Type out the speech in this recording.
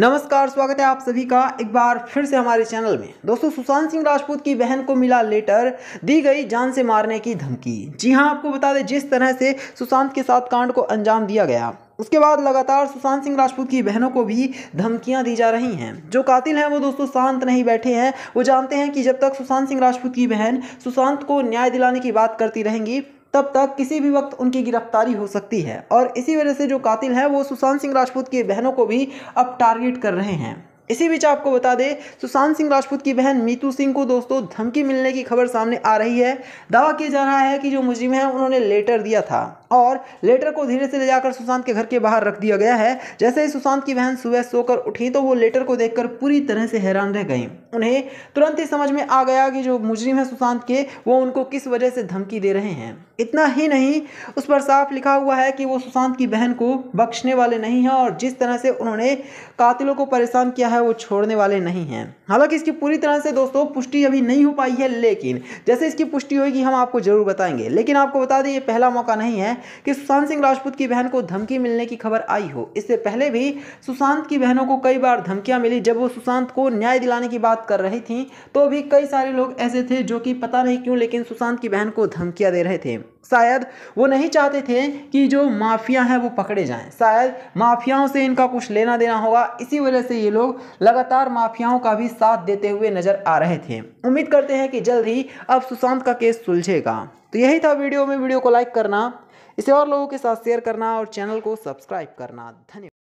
नमस्कार स्वागत है आप सभी का एक बार फिर से हमारे चैनल में दोस्तों सुशांत सिंह राजपूत की बहन को मिला लेटर दी गई जान से मारने की धमकी जी हां आपको बता दें जिस तरह से सुशांत के साथ कांड को अंजाम दिया गया उसके बाद लगातार सुशांत सिंह राजपूत की बहनों को भी धमकियां दी जा रही हैं जो कातिल हैं वो दोस्तों शांत नहीं बैठे हैं वो जानते हैं कि जब तक सुशांत सिंह राजपूत की बहन सुशांत को न्याय दिलाने की बात करती रहेंगी तब तक किसी भी वक्त उनकी गिरफ्तारी हो सकती है और इसी वजह से जो कातिल हैं वो सुशांत सिंह राजपूत की बहनों को भी अब टारगेट कर रहे हैं इसी बीच आपको बता दें सुशांत सिंह राजपूत की बहन मीतू सिंह को दोस्तों धमकी मिलने की खबर सामने आ रही है दावा किया जा रहा है कि जो मुजिम है उन्होंने लेटर दिया था और लेटर को धीरे से ले जाकर सुशांत के घर के बाहर रख दिया गया है जैसे ही सुशांत की बहन सुबह सोकर उठी तो वो लेटर को देखकर पूरी तरह से हैरान रह गई उन्हें तुरंत ही समझ में आ गया कि जो मुजरिम है सुशांत के वो उनको किस वजह से धमकी दे रहे हैं इतना ही नहीं उस पर साफ लिखा हुआ है कि वो सुशांत की बहन को बख्शने वाले नहीं हैं और जिस तरह से उन्होंने कातिलों को परेशान किया है वो छोड़ने वाले नहीं हैं हालांकि इसकी पूरी तरह से दोस्तों पुष्टि अभी नहीं हो पाई है लेकिन जैसे इसकी पुष्टि होगी हम आपको ज़रूर बताएंगे लेकिन आपको बता दें ये पहला मौका नहीं है कि सुशांत सिंह राजपूत की बहन को धमकी मिलने की खबर आई हो इससे पहले भी सुशांत की बहनों को कई बार धमकियाँ मिली जब वो सुशांत को न्याय दिलाने की बात बात कर रही थी तो भी कई सारे लोग ऐसे थे जो कि पता नहीं क्यों लेकिन सुशांत की बहन को धमकियां दे रहे थे शायद वो नहीं चाहते थे कि जो माफिया हैं वो पकड़े जाएं शायद माफियाओं से इनका कुछ लेना देना होगा इसी वजह से ये लोग लगातार माफियाओं का भी साथ देते हुए नज़र आ रहे थे उम्मीद करते हैं कि जल्द ही अब सुशांत का केस सुलझेगा तो यही था वीडियो में वीडियो को लाइक करना इसे और लोगों के साथ शेयर करना और चैनल को सब्सक्राइब करना धन्यवाद